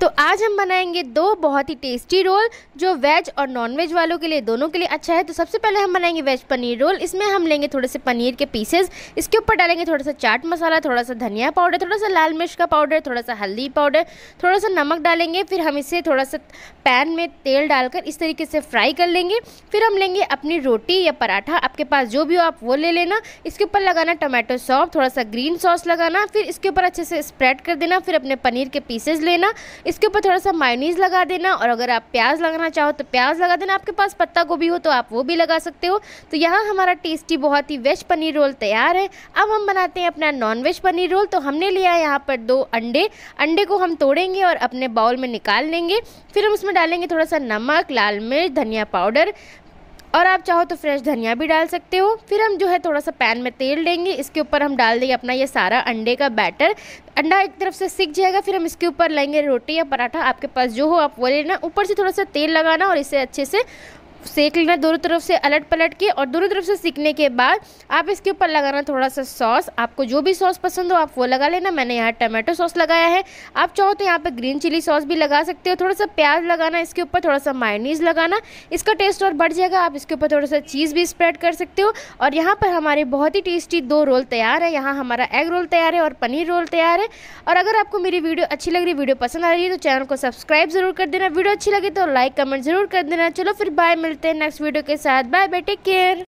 तो आज हम बनाएंगे दो बहुत ही टेस्टी रोल जो वेज और नॉन वेज वालों के लिए दोनों के लिए अच्छा है तो सबसे पहले हम बनाएंगे वेज पनीर रोल इसमें हम लेंगे थोड़े से पनीर के पीसेस इसके ऊपर डालेंगे थोड़ा सा चाट मसाला थोड़ा सा धनिया पाउडर थोड़ा सा लाल मिर्च का पाउडर थोड़ा सा हल्दी पाउडर थोड़ा सा नमक डालेंगे फिर हम इसे थोड़ा सा पैन में तेल डालकर इस तरीके से फ्राई कर लेंगे फिर हम लेंगे अपनी रोटी या पराठा आपके पास जो भी हो आप वो ले लेना इसके ऊपर लगाना टमाटो सॉस थोड़ा सा ग्रीन सॉस लगाना फिर इसके ऊपर अच्छे से स्प्रेड कर देना फिर अपने पनीर के पीसेज लेना इसके ऊपर थोड़ा सा मायोनीज़ लगा देना और अगर आप प्याज लगाना चाहो तो प्याज लगा देना आपके पास पत्ता गोभी हो तो आप वो भी लगा सकते हो तो यहाँ हमारा टेस्टी बहुत ही वेज पनीर रोल तैयार है अब हम बनाते हैं अपना नॉन वेज पनीर रोल तो हमने लिया है यहाँ पर दो अंडे अंडे को हम तोड़ेंगे और अपने बाउल में निकाल लेंगे फिर हम उसमें डालेंगे थोड़ा सा नमक लाल मिर्च धनिया पाउडर और आप चाहो तो फ्रेश धनिया भी डाल सकते हो फिर हम जो है थोड़ा सा पैन में तेल लेंगे इसके ऊपर हम डाल देंगे अपना ये सारा अंडे का बैटर अंडा एक तरफ से सीख जाएगा फिर हम इसके ऊपर लेंगे रोटी या पराठा आपके पास जो हो आप वो लेना ऊपर से थोड़ा सा तेल लगाना और इसे अच्छे से सेक लेना दोनों तरफ से अलट पलट के और दोनों तरफ से सीखने के बाद आप इसके ऊपर लगाना थोड़ा सा सॉस आपको जो भी सॉस पसंद हो आप वो लगा लेना मैंने यहाँ टमाटो सॉस लगाया है आप चाहो तो यहाँ पर ग्रीन चिली सॉस भी लगा सकते हो थोड़ा सा प्याज लगाना इसके ऊपर थोड़ा सा मायनीज लगाना इसका टेस्ट और बढ़ जाएगा आप इसके ऊपर थोड़ा सा चीज़ भी स्प्रेड कर सकते हो और यहाँ पर हमारे बहुत ही टेस्टी दो रोल तैयार है यहाँ हमारा एग रोल तैयार है और पनीर रोल तैयार है और अगर आपको मेरी वीडियो अच्छी लग रही वीडियो पसंद आ रही है तो चैनल को सब्सक्राइब जरूर कर देना वीडियो अच्छी लगी तो लाइक कमेंट जरूर कर देना चलो फिर बाय मिलते हैं नेक्स्ट वीडियो के साथ बाय बाय टेक केयर